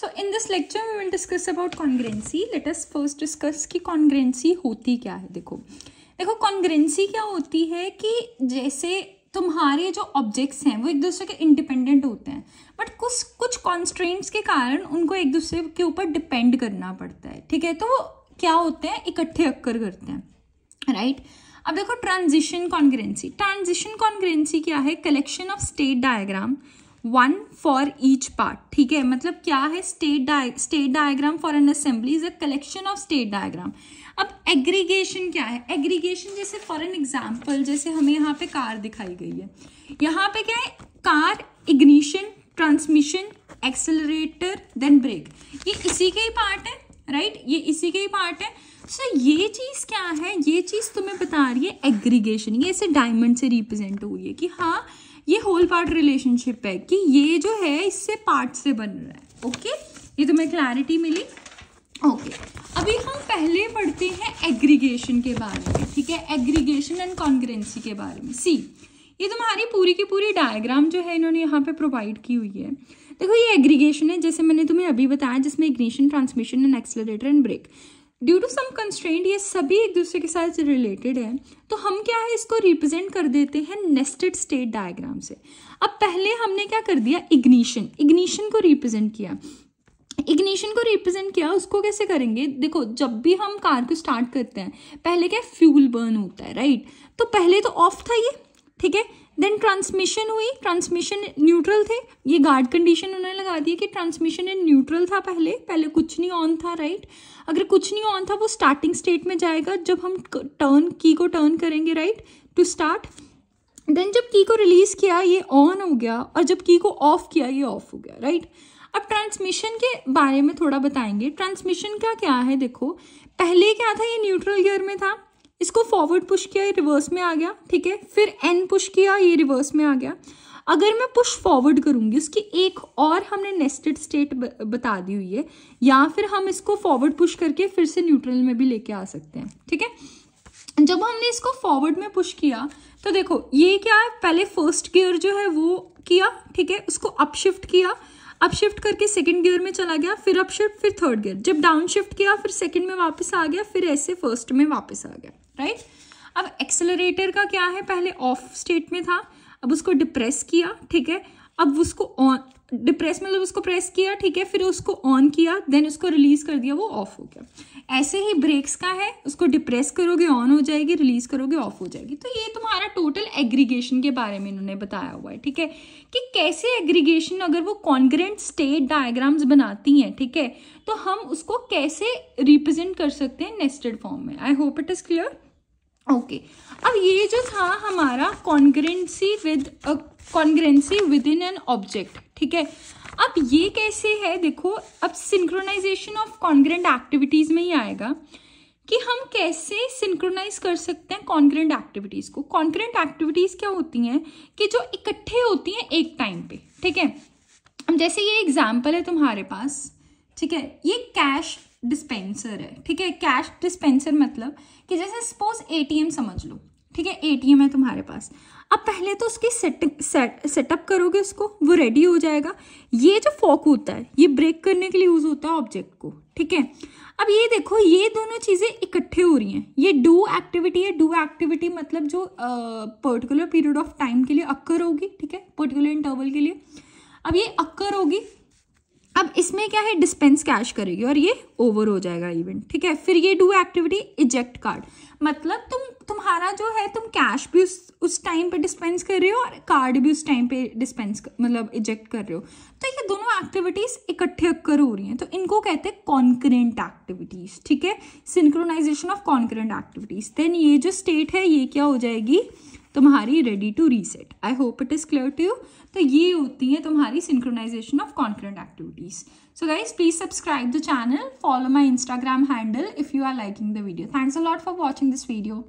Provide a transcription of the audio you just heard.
So in this lecture we will discuss about concurrency let us first discuss कि concurrency होती क्या है देखो देखो कॉन्ग्रेंसी क्या होती है कि जैसे तुम्हारे जो ऑब्जेक्ट्स हैं वो एक दूसरे के इंडिपेंडेंट होते हैं बट कुछ कुछ कॉन्स्ट्रेंट्स के कारण उनको एक दूसरे के ऊपर डिपेंड करना पड़ता है ठीक है तो वो क्या होते हैं इकट्ठे अक्कर करते हैं राइट right? अब देखो ट्रांजिशन कॉन्ग्रेंसी ट्रांजिशन कॉन्ग्रेंसी क्या है collection of state diagram one for each part ठीक है मतलब क्या है स्टेट डाय state diagram for an assembly is a collection of state diagram अब एग्रीगेशन क्या है एग्रीगेशन जैसे फॉर एन एग्जाम्पल जैसे हमें यहाँ पे कार दिखाई गई है यहाँ पे क्या है car ignition transmission accelerator then brake ये इसी के ही पार्ट है राइट right? ये इसी के ही पार्ट है सो so, ये चीज़ क्या है ये चीज़ तुम्हें बता रही है एग्रीगेशन ये ऐसे डायमंड से रिप्रेजेंट हो रही है कि हाँ ये होल पार्ट रिलेशनशिप है कि ये जो है इससे पार्ट से बन रहा है ओके ये तुम्हें क्लैरिटी मिली ओके अभी हम पहले पढ़ते हैं एग्रीगेशन के बारे में ठीक है एग्रीगेशन एंड कॉन्ग्रेंसी के बारे में सी ये तुम्हारी पूरी की पूरी डायग्राम जो है इन्होंने यहाँ पे प्रोवाइड की हुई है देखो ये एग्रीगेशन है जैसे मैंने तुम्हें अभी बताया जिसमें ignition transmission and accelerator and brake due to some constraint ये सभी एक दूसरे के साथ रिलेटेड है तो हम क्या है इसको रिप्रेजेंट कर देते हैं नेस्टेड स्टेट डायग्राम से अब पहले हमने क्या कर दिया इग्निशन इग्निशन को रिप्रेजेंट किया इग्निशन को रिप्रेजेंट किया उसको कैसे करेंगे देखो जब भी हम कार को स्टार्ट करते हैं पहले क्या फ्यूल बर्न होता है राइट तो पहले तो ऑफ था ये ठीक है देन ट्रांसमिशन हुई ट्रांसमिशन न्यूट्रल थे ये गार्ड कंडीशन उन्होंने लगा दी कि ट्रांसमिशन इन न्यूट्रल था पहले पहले कुछ नहीं ऑन था राइट right? अगर कुछ नहीं ऑन था वो स्टार्टिंग स्टेट में जाएगा जब हम टर्न की को टर्न करेंगे राइट टू स्टार्ट देन जब की को रिलीज़ किया ये ऑन हो गया और जब की को ऑफ किया ये ऑफ हो गया राइट right? अब ट्रांसमिशन के बारे में थोड़ा बताएंगे ट्रांसमिशन का क्या है देखो पहले क्या था ये न्यूट्रल गियर में था इसको फॉरवर्ड पुश किया ये रिवर्स में आ गया ठीक है फिर एन पुश किया ये रिवर्स में आ गया अगर मैं पुश फॉरवर्ड करूँगी उसकी एक और हमने नेस्टेड स्टेट बता दी हुई है या फिर हम इसको फॉरवर्ड पुश करके फिर से न्यूट्रल में भी लेके आ सकते हैं ठीक है जब हमने इसको फॉरवर्ड में पुश किया तो देखो ये क्या है पहले फर्स्ट गियर जो है वो किया ठीक है उसको अपशिफ्ट किया अब शिफ्ट करके सेकंड गियर में चला गया फिर अप शिफ्ट फिर थर्ड गियर जब डाउन शिफ्ट किया फिर सेकंड में वापस आ गया फिर ऐसे फर्स्ट में वापस आ गया राइट अब एक्सेलरेटर का क्या है पहले ऑफ स्टेट में था अब उसको डिप्रेस किया ठीक है अब उसको ऑन डिप्रेस मतलब उसको प्रेस किया ठीक है फिर उसको ऑन किया देन उसको रिलीज कर दिया वो ऑफ हो गया ऐसे ही ब्रेक्स का है उसको डिप्रेस करोगे ऑन हो जाएगी रिलीज करोगे ऑफ हो जाएगी तो ये तुम्हारा टोटल एग्रीगेशन के बारे में इन्होंने बताया हुआ है ठीक है कि कैसे एग्रीगेशन अगर वो कॉन्ग्रेंट स्टेट डायग्राम्स बनाती हैं ठीक है थीके? तो हम उसको कैसे रिप्रेजेंट कर सकते हैं नेस्टेड फॉर्म में I hope it is clear okay अब ये जो था हमारा concurrency with concurrency within an object ठीक है अब ये कैसे है देखो अब सिंक्रोनाइजेशन ऑफ कॉन्ग्रेंट एक्टिविटीज में ही आएगा कि हम कैसे सिंक्रोनाइज कर सकते हैं कॉन्ग्रेंट एक्टिविटीज को कॉन्ग्रेंट एक्टिविटीज क्या होती हैं कि जो इकट्ठे होती हैं एक टाइम पे ठीक है जैसे ये एग्जाम्पल है तुम्हारे पास ठीक है ये कैश डिस्पेंसर है ठीक है कैश डिस्पेंसर मतलब कि जैसे सपोज एटीएम समझ लो ठीक है एटीएम है तुम्हारे पास अब पहले तो उसकी सेटिंग सेट सेटअप करोगे उसको वो रेडी हो जाएगा ये जो फॉक होता है ये ब्रेक करने के लिए यूज़ होता है ऑब्जेक्ट को ठीक है अब ये देखो ये दोनों चीज़ें इकट्ठे हो रही हैं ये डू एक्टिविटी है डू एक्टिविटी मतलब जो पर्टिकुलर पीरियड ऑफ टाइम के लिए अक्कर होगी ठीक है पर्टिकुलर इंटरवल के लिए अब ये अक्कर होगी अब इसमें क्या है डिस्पेंस कैश करेगी और ये ओवर हो जाएगा इवेंट ठीक है फिर ये डू एक्टिविटी इजेक्ट कार्ड मतलब तुम तुम्हारा जो है तुम कैश भी उस उस टाइम पे डिस्पेंस कर रहे हो और कार्ड भी उस टाइम पे डिस्पेंस मतलब इजेक्ट कर रहे हो तो ये दोनों एक्टिविटीज़ इकट्ठे अक्कर हो रही हैं तो इनको कहते हैं कॉन्करेंट एक्टिविटीज़ ठीक है synchronization of concurrent activities then ये जो स्टेट है ये क्या हो जाएगी तुम्हारी ready to reset I hope it is clear to you तो ये होती है तुम्हारी synchronization of concurrent activities so guys please subscribe the channel follow my Instagram handle if you are liking the video thanks a lot for watching this video